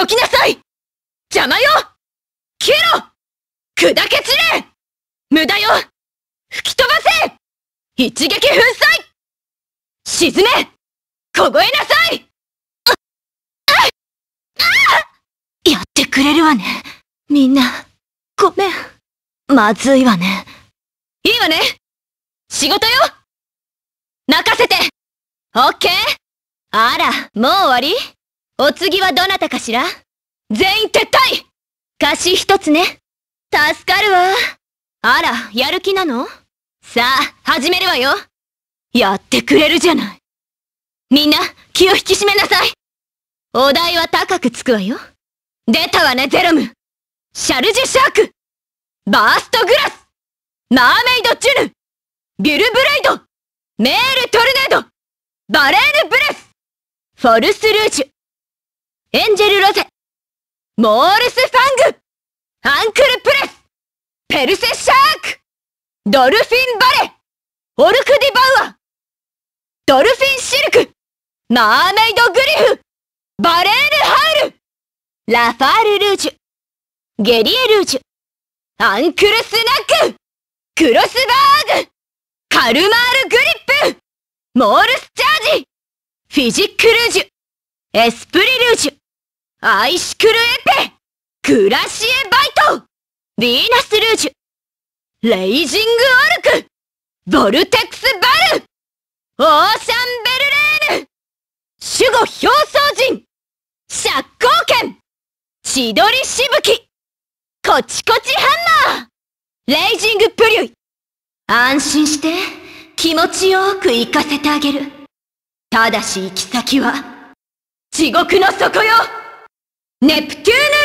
どきなさい邪魔よ消えろ砕け散れ無駄よ吹き飛ばせ一撃粉砕沈め凍えなさいあ、あ、あやってくれるわね。みんな、ごめん。まずいわね。いいわね仕事よ泣かせてオッケーあら、もう終わりお次はどなたかしら全員撤退貸し一つね。助かるわ。あら、やる気なのさあ、始めるわよ。やってくれるじゃない。みんな、気を引き締めなさい。お題は高くつくわよ。出たわね、ゼロム。シャルジュシャーク。バーストグラス。マーメイドジュヌ。ビュルブレイド。メールトルネード。バレーヌブレス。フォルスルージュ。エンジェルロゼモールスファングアンクルプレスペルセシャークドルフィンバレオルクディバウアドルフィンシルクマーメイドグリフバレールハウルラファールルージュゲリエルージュアンクルスナッククロスバーグカルマールグリップモールスチャージフィジックルージュエスプリルージュアイシクルエペグラシエバイトヴィーナスルージュレイジングオルクボルテックスバルオーシャンベルレール守護表層人釈光剣千鳥しぶきコチコチハンマーレイジングプリュイ安心して気持ちよく行かせてあげるただし行き先は地獄の底よネプチューヌ